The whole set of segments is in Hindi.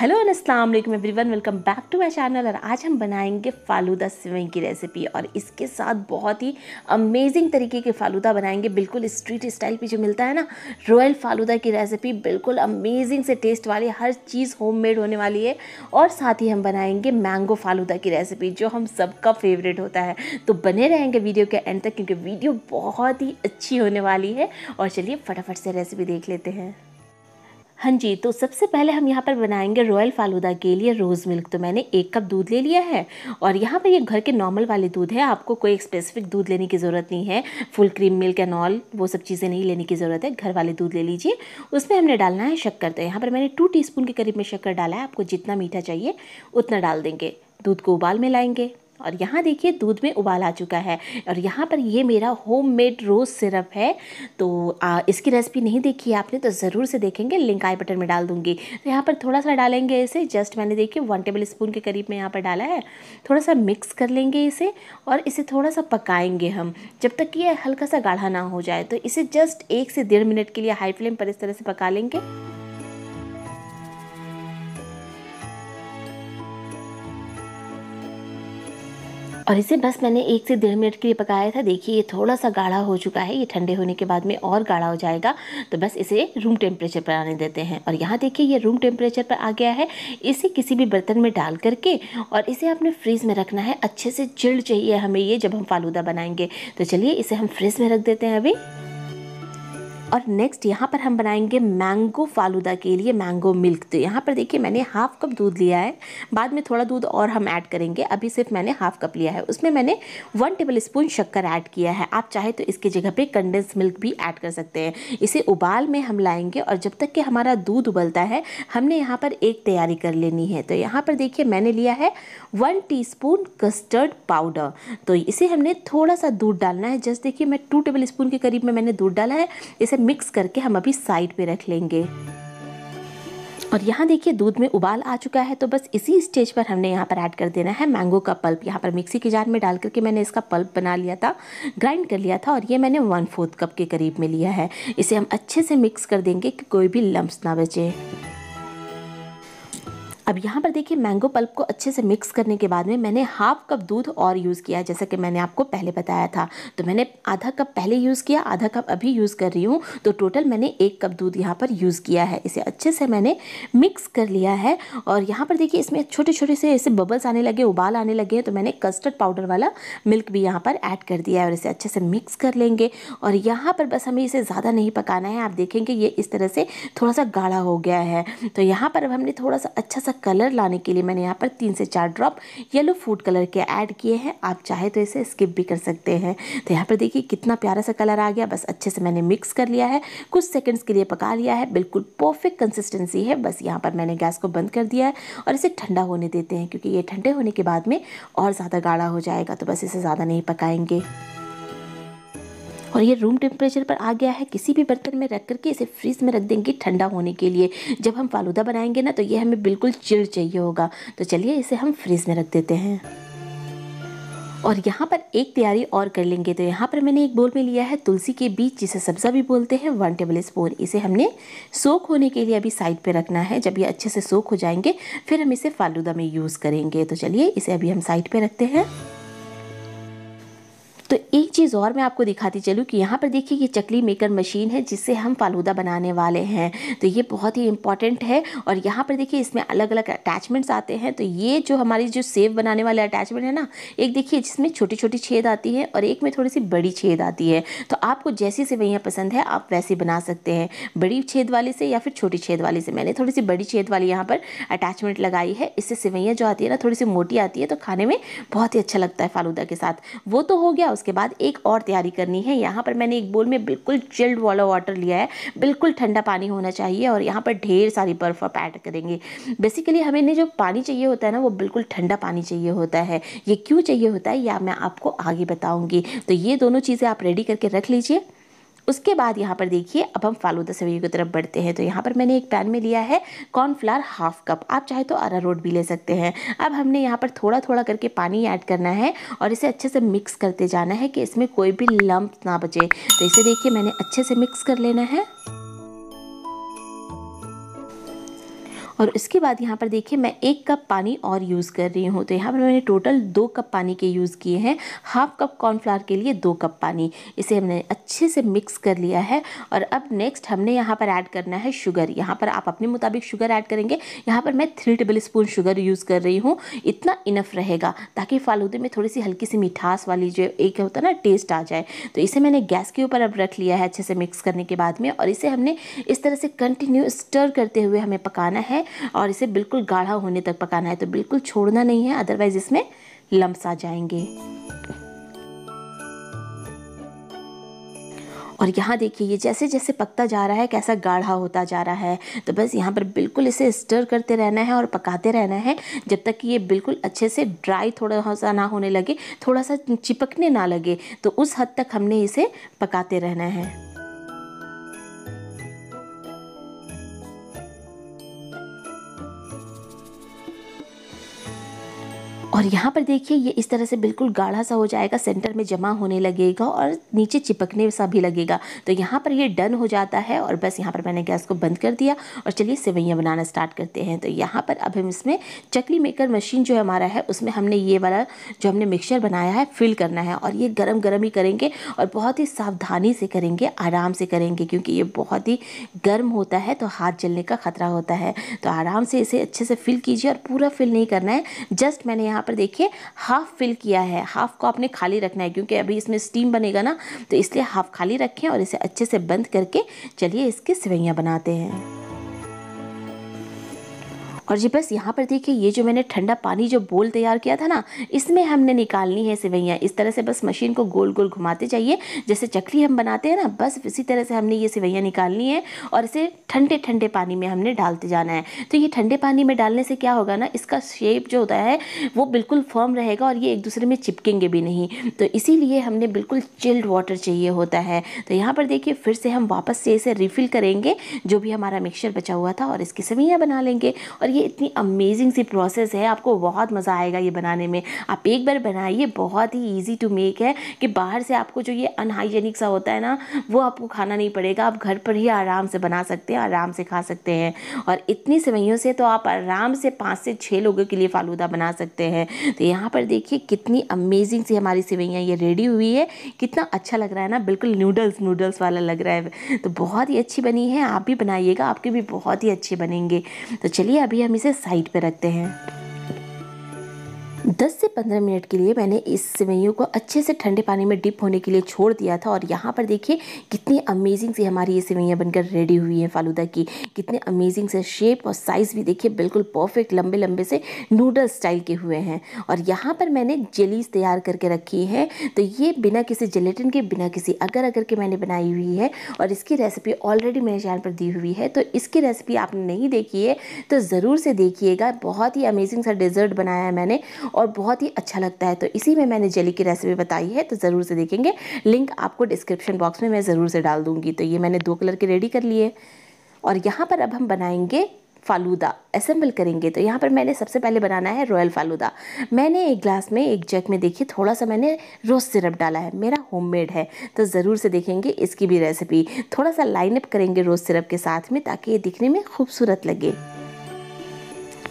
हेलो अस्सलाम वालेकुम everyone welcome back to my channel और आज हम बनाएंगे फालूदा सिवई की रेसिपी और इसके साथ बहुत ही अमेजिंग तरीके के फालूदा बनाएंगे बिल्कुल स्ट्रीट स्टाइल पे जो मिलता है ना रॉयल फालूदा की रेसिपी बिल्कुल अमेजिंग से टेस्ट वाली हर चीज़ होममेड होने वाली है और साथ ही हम बनाएंगे मैंगो फालूदा की रेसिपी जो हम सबका फेवरेट होता है तो बने रहेंगे वीडियो के एंड तक क्योंकि वीडियो बहुत ही अच्छी होने वाली है और चलिए फटाफट से रेसिपी देख लेते हैं हाँ जी तो सबसे पहले हम यहाँ पर बनाएंगे रॉयल फालूदा के लिए रोज़ मिल्क तो मैंने एक कप दूध ले लिया है और यहाँ पर ये घर के नॉर्मल वाले दूध है आपको कोई स्पेसिफिक दूध लेने की ज़रूरत नहीं है full cream milk and all वो सब चीज़ें नहीं लेने की ज़रूरत है घर वाले दूध ले लीजिए उसमें हमने डालना है शक्कर तो यहाँ पर मैंने टू टी के करीब में शक्कर डाला है आपको जितना मीठा चाहिए उतना डाल देंगे दूध को उबाल में लाएँगे और यहाँ देखिए दूध में उबाल आ चुका है और यहाँ पर ये मेरा होममेड रोज़ सिरप है तो आ, इसकी रेसिपी नहीं देखी है आपने तो ज़रूर से देखेंगे लिंक आई बटन में डाल दूँगी तो यहाँ पर थोड़ा सा डालेंगे इसे जस्ट मैंने देखिए वन टेबल स्पून के करीब में यहाँ पर डाला है थोड़ा सा मिक्स कर लेंगे इसे और इसे थोड़ा सा पकाएँगे हम जब तक कि यह हल्का सा गाढ़ा ना हो जाए तो इसे जस्ट एक से डेढ़ मिनट के लिए हाई फ्लेम पर इस तरह से पका लेंगे और इसे बस मैंने एक से डेढ़ मिनट के लिए पकाया था देखिए ये थोड़ा सा गाढ़ा हो चुका है ये ठंडे होने के बाद में और गाढ़ा हो जाएगा तो बस इसे रूम टेम्परेचर पर आने देते हैं और यहाँ देखिए ये रूम टेम्परेचर पर आ गया है इसे किसी भी बर्तन में डाल करके और इसे आपने फ्रिज में रखना है अच्छे से चिल्ड चाहिए हमें ये जब हम फालूदा बनाएंगे तो चलिए इसे हम फ्रिज में रख देते हैं अभी और नेक्स्ट यहाँ पर हम बनाएंगे मैंगो फालूदा के लिए मैंगो मिल्क तो यहाँ पर देखिए मैंने हाफ़ कप दूध लिया है बाद में थोड़ा दूध और हम ऐड करेंगे अभी सिर्फ मैंने हाफ़ कप लिया है उसमें मैंने वन टेबल स्पून शक्कर ऐड किया है आप चाहे तो इसकी जगह पे कंडेंस मिल्क भी ऐड कर सकते हैं इसे उबाल में हम लाएंगे और जब तक कि हमारा दूध उबलता है हमने यहाँ पर एक तैयारी कर लेनी है तो यहाँ पर देखिए मैंने लिया है वन टी कस्टर्ड पाउडर तो इसे हमने थोड़ा सा दूध डालना है जस्ट देखिए मैं टू टेबल स्पून के करीब में मैंने दूध डाला है इसे इसे मिक्स करके हम अभी साइड पे रख लेंगे और यहाँ देखिए दूध में उबाल आ चुका है तो बस इसी स्टेज पर हमने यहाँ पर ऐड कर देना है मैंगो का पल्प यहाँ पर मिक्सी के जार में डाल करके मैंने इसका पल्प बना लिया था ग्राइंड कर लिया था और ये मैंने वन फोर्थ कप के करीब में लिया है इसे हम अच्छे से मिक्स कर देंगे कि कोई भी लम्ब ना बचे अब यहाँ पर देखिए मैंगो पल्प को अच्छे से मिक्स करने के बाद में मैंने हाफ कप दूध और यूज़ किया है जैसा कि मैंने आपको पहले बताया था तो मैंने आधा कप पहले यूज़ किया आधा कप अभी यूज़ कर रही हूँ तो टोटल मैंने एक कप दूध यहाँ पर यूज़ किया है इसे अच्छे से मैंने मिक्स कर लिया है और यहाँ पर देखिए इसमें छोटे छोटे से ऐसे बबल्स आने लगे उबाल आने लगे तो मैंने कस्टर्ड पाउडर वाला मिल्क भी यहाँ पर ऐड कर दिया है और इसे अच्छे से मिक्स कर लेंगे और यहाँ पर बस हमें इसे ज़्यादा नहीं पकाना है आप देखेंगे ये इस तरह से थोड़ा सा गाढ़ा हो गया है तो यहाँ पर अब हमने थोड़ा सा अच्छा सा कलर लाने के लिए मैंने यहाँ पर तीन से चार ड्रॉप येलो फूड कलर के ऐड किए हैं आप चाहे तो इसे स्किप भी कर सकते हैं तो यहाँ पर देखिए कितना प्यारा सा कलर आ गया बस अच्छे से मैंने मिक्स कर लिया है कुछ सेकेंड्स के लिए पका लिया है बिल्कुल परफेक्ट कंसिस्टेंसी है बस यहाँ पर मैंने गैस को बंद कर दिया है और इसे ठंडा होने देते हैं क्योंकि ये ठंडे होने के बाद में और ज़्यादा गाढ़ा हो जाएगा तो बस इसे ज़्यादा नहीं पकाएंगे और ये रूम टेम्परेचर पर आ गया है किसी भी बर्तन में रख करके इसे फ्रीज में रख देंगे ठंडा होने के लिए जब हम फालूदा बनाएंगे ना तो ये हमें बिल्कुल चिल चाहिए होगा तो चलिए इसे हम फ्रीज़ में रख देते हैं और यहाँ पर एक तैयारी और कर लेंगे तो यहाँ पर मैंने एक बोल में लिया है तुलसी के बीज जिसे सब्ज़ा भी बोलते हैं वन टेबल स्पून इसे हमने सोख होने के लिए अभी साइड पे रखना है जब ये अच्छे से सोख हो जाएंगे फिर हम इसे फालूदा में यूज़ करेंगे तो चलिए इसे अभी हम साइड पे रखते हैं तो एक चीज़ और मैं आपको दिखाती चलूँ कि यहाँ पर देखिए ये चकली मेकर मशीन है जिससे हम फालूदा बनाने वाले हैं तो ये बहुत ही इंपॉर्टेंट है और यहाँ पर देखिए इसमें अलग अलग अटैचमेंट्स आते हैं तो ये जो हमारी जो सेव बनाने वाले अटैचमेंट है ना एक देखिए जिसमें छोटी छोटी छेद आती है और एक में थोड़ी सी बड़ी छेद आती है तो आपको जैसी सिवैयाँ पसंद है आप वैसी बना सकते हैं बड़ी छेद वाली से या फिर छोटी छेद वाली से मैंने थोड़ी सी बड़ी छेद वाली यहाँ पर अटैचमेंट लगाई है इससे सेवैयाँ जो आती है ना थोड़ी सी मोटी आती है तो खाने में बहुत ही अच्छा लगता है फालूदा के साथ वो तो हो गया उसके बाद एक और तैयारी करनी है यहाँ पर मैंने एक बोल में बिल्कुल चिल्ड वाला वाटर लिया है बिल्कुल ठंडा पानी होना चाहिए और यहाँ पर ढेर सारी बर्फ़ आप ऐड करेंगे बेसिकली हमें जो पानी चाहिए होता है ना वो बिल्कुल ठंडा पानी चाहिए होता है ये क्यों चाहिए होता है या मैं आपको आगे बताऊँगी तो ये दोनों चीज़ें आप रेडी करके रख लीजिए उसके बाद यहाँ पर देखिए अब हम फालूदा सेवैयों की तरफ बढ़ते हैं तो यहाँ पर मैंने एक पैन में लिया है कॉर्नफ्लावर हाफ कप आप चाहे तो आरा रोट भी ले सकते हैं अब हमने यहाँ पर थोड़ा थोड़ा करके पानी ऐड करना है और इसे अच्छे से मिक्स करते जाना है कि इसमें कोई भी लम्ब ना बचे तो इसे देखिए मैंने अच्छे से मिक्स कर लेना है और उसके बाद यहाँ पर देखिए मैं एक कप पानी और यूज़ कर रही हूँ तो यहाँ पर मैंने टोटल दो कप पानी के यूज़ किए हैं हाफ कप कॉर्नफ्लावर के लिए दो कप पानी इसे हमने अच्छे से मिक्स कर लिया है और अब नेक्स्ट हमने यहाँ पर ऐड करना है शुगर यहाँ पर आप अपने मुताबिक शुगर ऐड करेंगे यहाँ पर मैं three tablespoon sugar use कर रही हूँ इतना इनफ रहेगा ताकि फालूदे में थोड़ी सी हल्की सी मिठास वाली जो एक होता है ना टेस्ट आ जाए तो इसे मैंने गैस के ऊपर अब रख लिया है अच्छे से मिक्स करने के बाद में और इसे हमने इस तरह से कंटिन्यू स्टर करते हुए हमें पकाना है और इसे बिल्कुल गाढ़ा होने तक पकाना है तो बिल्कुल छोड़ना नहीं है अदरवाइज़ इसमें लम्ब आ जाएंगे और यहाँ देखिए ये जैसे जैसे पकता जा रहा है कैसा गाढ़ा होता जा रहा है तो बस यहाँ पर बिल्कुल इसे स्टर करते रहना है और पकाते रहना है जब तक कि ये बिल्कुल अच्छे से ड्राई थोड़ा सा ना होने लगे थोड़ा सा चिपकने ना लगे तो उस हद तक हमने इसे पकाते रहना है और यहाँ पर देखिए ये इस तरह से बिल्कुल गाढ़ा सा हो जाएगा सेंटर में जमा होने लगेगा और नीचे चिपकने सा भी लगेगा तो यहाँ पर ये डन हो जाता है और बस यहाँ पर मैंने गैस को बंद कर दिया और चलिए सेवैयाँ बनाना स्टार्ट करते हैं तो यहाँ पर अब हम इसमें चकली मेकर मशीन जो हमारा है उसमें हमने ये वाला जो हमने मिक्सचर बनाया है फिल करना है और ये गर्म गर्म ही करेंगे और बहुत ही सावधानी से करेंगे आराम से करेंगे क्योंकि ये बहुत ही गर्म होता है तो हाथ जलने का खतरा होता है तो आराम से इसे अच्छे से फिल कीजिए और पूरा फिल नहीं करना है जस्ट मैंने यहाँ पर देखिए हाफ फिल किया है हाफ को आपने खाली रखना है क्योंकि अभी इसमें स्टीम बनेगा ना तो इसलिए हाफ खाली रखें और इसे अच्छे से बंद करके चलिए इसकी सिवैयाँ बनाते हैं और जी बस यहाँ पर देखिए ये जो मैंने ठंडा पानी जो बोल तैयार किया था ना इसमें हमने निकालनी है सिवैयाँ इस तरह से बस मशीन को गोल गोल घुमाते जाइए जैसे चकली हम बनाते हैं ना बस इसी तरह से हमने ये सिवैयाँ निकालनी है और इसे ठंडे ठंडे पानी में हमने डालते जाना है तो ये ठंडे पानी में डालने से क्या होगा ना इसका शेप जो होता है वो बिल्कुल फर्म रहेगा और ये एक दूसरे में चिपकेंगे भी नहीं तो इसीलिए हमने बिल्कुल चिल्ड वाटर चाहिए होता है तो यहाँ पर देखिए फिर से हम वापस से इसे रिफ़िल करेंगे जो भी हमारा मिक्सचर बचा हुआ था और इसकी सिवैयाँ बना लेंगे और ये इतनी अमेजिंग सी प्रोसेस है आपको बहुत मज़ा आएगा ये बनाने में आप एक बार बनाइए बहुत ही ईजी टू मेक है कि बाहर से आपको जो ये अनहाइजेनिक सा होता है ना वो आपको खाना नहीं पड़ेगा आप घर पर ही आराम से बना सकते हैं आराम से खा सकते हैं और इतनी सेवैयों से तो आप आराम से पाँच से छः लोगों के लिए फालूदा बना सकते हैं तो यहाँ पर देखिए कितनी अमेजिंग सी हमारी सेवैयाँ ये रेडी हुई है कितना अच्छा लग रहा है ना बिल्कुल नूडल्स नूडल्स वाला लग रहा है तो बहुत ही अच्छी बनी है आप भी बनाइएगा आपके भी बहुत ही अच्छे बनेंगे तो चलिए अभी हम इसे साइड पे रखते हैं 10 से 15 मिनट के लिए मैंने इस सेवैयों को अच्छे से ठंडे पानी में डिप होने के लिए छोड़ दिया था और यहाँ पर देखिए कितनी अमेजिंग सी हमारी ये सेवैयाँ बनकर रेडी हुई हैं फालूदा की कितने अमेजिंग से शेप और साइज़ भी देखिए बिल्कुल परफेक्ट लंबे लंबे से नूडल स्टाइल के हुए हैं और यहाँ पर मैंने जेलीज तैयार करके रखी हैं तो ये बिना किसी जेलेटिन के बिना किसी अगर अगर के मैंने बनाई हुई है और इसकी रेसिपी ऑलरेडी मेरे चैनल पर दी हुई है तो इसकी रेसिपी आपने नहीं देखी है तो ज़रूर से देखिएगा बहुत ही अमेजिंग सा डिज़र्ट बनाया है मैंने और और बहुत ही अच्छा लगता है तो इसी में मैंने जेली की रेसिपी बताई है तो ज़रूर से देखेंगे लिंक आपको डिस्क्रिप्शन बॉक्स में मैं ज़रूर से डाल दूँगी तो ये मैंने दो कलर के रेडी कर लिए और यहाँ पर अब हम बनाएंगे फालूदा असेंबल करेंगे तो यहाँ पर मैंने सबसे पहले बनाना है रॉयल फालूदा मैंने एक ग्लास में एक जग में देखिए थोड़ा सा मैंने रोज़ सिरप डाला है मेरा होममेड है तो ज़रूर से देखेंगे इसकी भी रेसिपी थोड़ा सा लाइनअप करेंगे रोज़ सिरप के साथ में ताकि ये दिखने में खूबसूरत लगे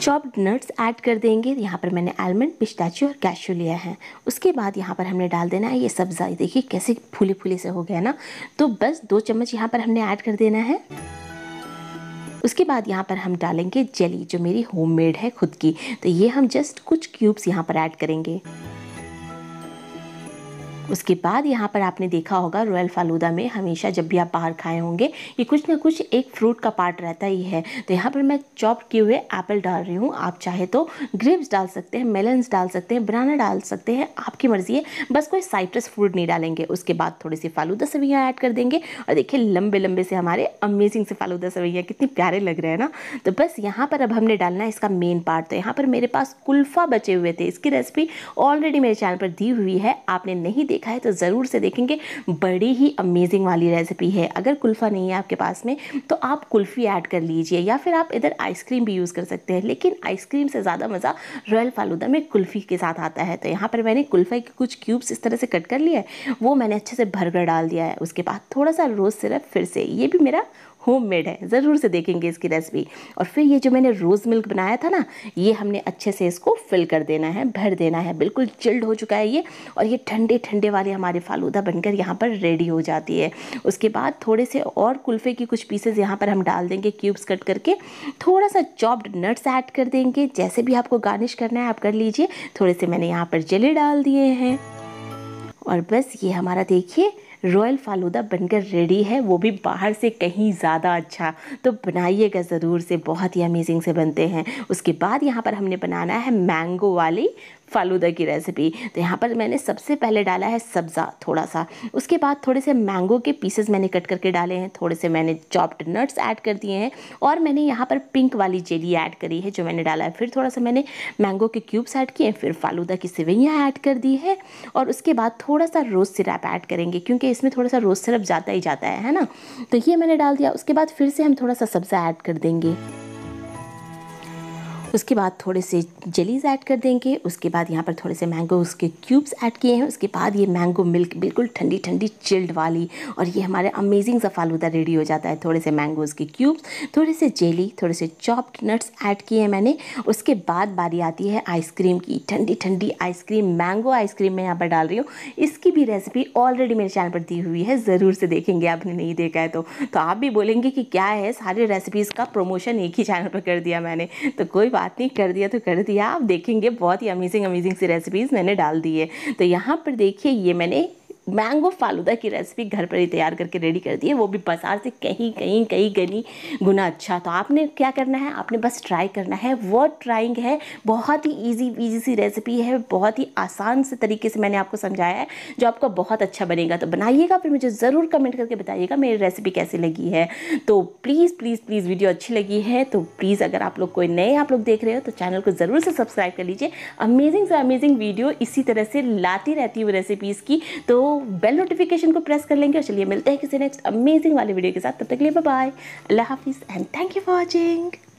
चॉप्ड नट्स ऐड कर देंगे यहाँ पर मैंने आलमंड पिस्ताची और कैशू लिया है उसके बाद यहाँ पर हमने डाल देना है ये सब्ज़ा देखिए कैसे फूले फूले से हो गया ना तो बस दो चम्मच यहाँ पर हमने ऐड कर देना है उसके बाद यहाँ पर हम डालेंगे जेली जो मेरी होममेड है खुद की तो ये हम जस्ट कुछ क्यूब्स यहाँ पर ऐड करेंगे उसके बाद यहाँ पर आपने देखा होगा रॉयल फालूदा में हमेशा जब भी आप बाहर खाए होंगे ये कुछ ना कुछ एक फ्रूट का पार्ट रहता ही है तो यहाँ पर मैं चॉप किए हुए एप्पल डाल रही हूँ आप चाहे तो ग्रेप्स डाल सकते हैं मेलन्स डाल सकते हैं बनाना डाल सकते हैं आपकी मर्ज़ी है बस कोई साइट्रस फ्रूट नहीं डालेंगे उसके बाद थोड़ी सी फालूदा सवैयाँ ऐड कर देंगे और देखिए लंबे लंबे से हमारे अमेजिंग से फालूदा सवैयाँ कितनी प्यारे लग रहे हैं ना तो बस यहाँ पर अब हमने डालना है इसका मेन पार्ट तो यहाँ पर मेरे पास कुल्फ़ा बचे हुए थे इसकी रेसिपी ऑलरेडी मेरे चैनल पर दी हुई है आपने नहीं देखा है तो ज़रूर से देखेंगे बड़ी ही अमेजिंग वाली रेसिपी है अगर कुल्फ़ा नहीं है आपके पास में तो आप कुल्फ़ी ऐड कर लीजिए या फिर आप इधर आइसक्रीम भी यूज़ कर सकते हैं लेकिन आइसक्रीम से ज़्यादा मज़ा रॉयल फालूदा में कुल्फ़ी के साथ आता है तो यहाँ पर मैंने कुल्फ़े के कुछ क्यूब्स इस तरह से कट कर लिया है वो मैंने अच्छे से भर डाल दिया है उसके बाद थोड़ा सा रोज़ सिरप फिर से ये भी मेरा होम मेड है ज़रूर से देखेंगे इसकी रेसिपी और फिर ये जो मैंने रोज़ मिल्क बनाया था ना ये हमने अच्छे से इसको फिल कर देना है भर देना है बिल्कुल चिल्ड हो चुका है ये और ये ठंडे ठंडे वाले हमारे फालूदा बनकर यहाँ पर रेडी हो जाती है उसके बाद थोड़े से और कुल्फ़े की कुछ पीसेज यहाँ पर हम डाल देंगे क्यूब्स कट करके थोड़ा सा चॉप्ड नट्स ऐड कर देंगे जैसे भी आपको गार्निश करना है आप कर लीजिए थोड़े से मैंने यहाँ पर जले डाल दिए हैं और बस ये हमारा देखिए रॉयल फालूदा बनकर रेडी है वो भी बाहर से कहीं ज़्यादा अच्छा तो बनाइएगा ज़रूर से बहुत ही अमेजिंग से बनते हैं उसके बाद यहाँ पर हमने बनाना है मैंगो वाली फालूदा की रेसिपी तो यहाँ पर मैंने सबसे पहले डाला है सब्ज़ा थोड़ा सा उसके बाद थोड़े से मैंगो के पीसेस मैंने कट करके डाले हैं थोड़े से मैंने चॉप्ड नट्स ऐड कर दिए हैं और मैंने यहाँ पर पिंक वाली जेली ऐड करी है जो मैंने डाला है फिर थोड़ा सा मैंने मैंगो के क्यूब्स ऐड किए फिर फालूदा की सिवैयाँ ऐड कर दी है और उसके बाद थोड़ा सा रोज़ सिरप ऐड करेंगे क्योंकि इसमें थोड़ा सा रोज़ सिरप जाता ही जाता है है ना तो ये मैंने डाल दिया उसके बाद फिर से हम थोड़ा सा सब्ज़ा ऐड कर देंगे उसके बाद थोड़े से जेलीज़ ऐड कर देंगे उसके बाद यहाँ पर थोड़े से मैंगो उसके क्यूब्स ऐड किए हैं उसके बाद ये मैंगो मिल्क बिल्कुल ठंडी ठंडी चिल्ड वाली और ये हमारे अमेजिंग सा फालूदा रेडी हो जाता है थोड़े से मैंगोज़ के क्यूब्स थोड़े से जेली थोड़े से चॉप्ड नट्स ऐड किए हैं मैंने उसके बाद बारी आती है आइसक्रीम की ठंडी ठंडी आइसक्रीम मैंगो आइसक्रीम मैं यहाँ पर डाल रही हूँ इसकी भी रेसिपी ऑलरेडी मेरे चैनल पर दी हुई है ज़रूर से देखेंगे आपने नहीं देखा है तो तो आप भी बोलेंगे कि क्या है सारी रेसिपीज़ का प्रमोशन एक ही चैनल पर कर दिया मैंने तो कोई बात बात नहीं कर दिया तो कर दिया आप देखेंगे बहुत ही अमेजिंग अमेजिंग सी रेसिपीज़ मैंने डाल दी है तो यहाँ पर देखिए ये मैंने मैंगो फालूदा की रेसिपी घर पर ही तैयार करके रेडी कर दी है वो भी बाज़ार से कहीं कहीं कहीं गनी गुना अच्छा तो आपने क्या करना है आपने बस ट्राई करना है वो ट्राइंग है बहुत ही ईजी ईजी सी रेसिपी है बहुत ही आसान से तरीके से मैंने आपको समझाया है जो आपका बहुत अच्छा बनेगा तो बनाइएगा फिर मुझे ज़रूर कमेंट करके बताइएगा मेरी रेसिपी कैसी लगी है तो प्लीज़ प्लीज़ प्लीज़ वीडियो अच्छी लगी है तो प्लीज़ अगर आप लोग कोई नए आप लोग देख रहे हो तो चैनल को ज़रूर से सब्सक्राइब कर लीजिए अमेजिंग से अमेजिंग वीडियो इसी तरह से लाती रहती हूँ रेसिपीज़ की तो बेल नोटिफिकेशन को प्रेस कर लेंगे और चलिए मिलते हैं किसी नेक्स्ट अमेजिंग वाले वीडियो के साथ तब तक के लिए बाय अल्लाह हाफिज़ and thank you for watching